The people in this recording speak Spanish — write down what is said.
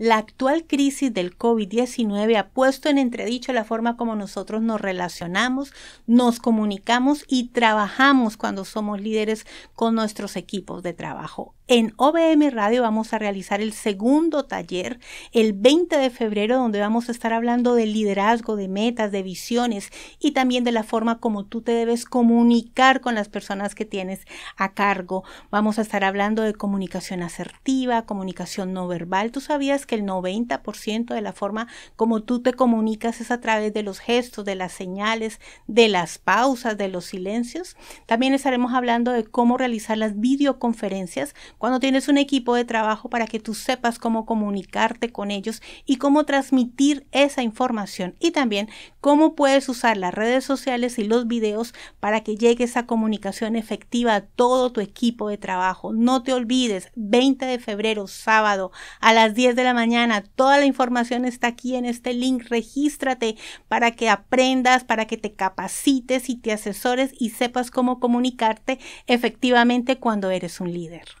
La actual crisis del COVID-19 ha puesto en entredicho la forma como nosotros nos relacionamos, nos comunicamos y trabajamos cuando somos líderes con nuestros equipos de trabajo. En OBM Radio vamos a realizar el segundo taller el 20 de febrero donde vamos a estar hablando de liderazgo, de metas, de visiones y también de la forma como tú te debes comunicar con las personas que tienes a cargo. Vamos a estar hablando de comunicación asertiva, comunicación no verbal. ¿Tú sabías que el 90% de la forma como tú te comunicas es a través de los gestos, de las señales, de las pausas, de los silencios. También estaremos hablando de cómo realizar las videoconferencias cuando tienes un equipo de trabajo para que tú sepas cómo comunicarte con ellos y cómo transmitir esa información. Y también cómo puedes usar las redes sociales y los videos para que llegue esa comunicación efectiva a todo tu equipo de trabajo. No te olvides, 20 de febrero, sábado, a las 10 de la mañana mañana. Toda la información está aquí en este link. Regístrate para que aprendas, para que te capacites y te asesores y sepas cómo comunicarte efectivamente cuando eres un líder.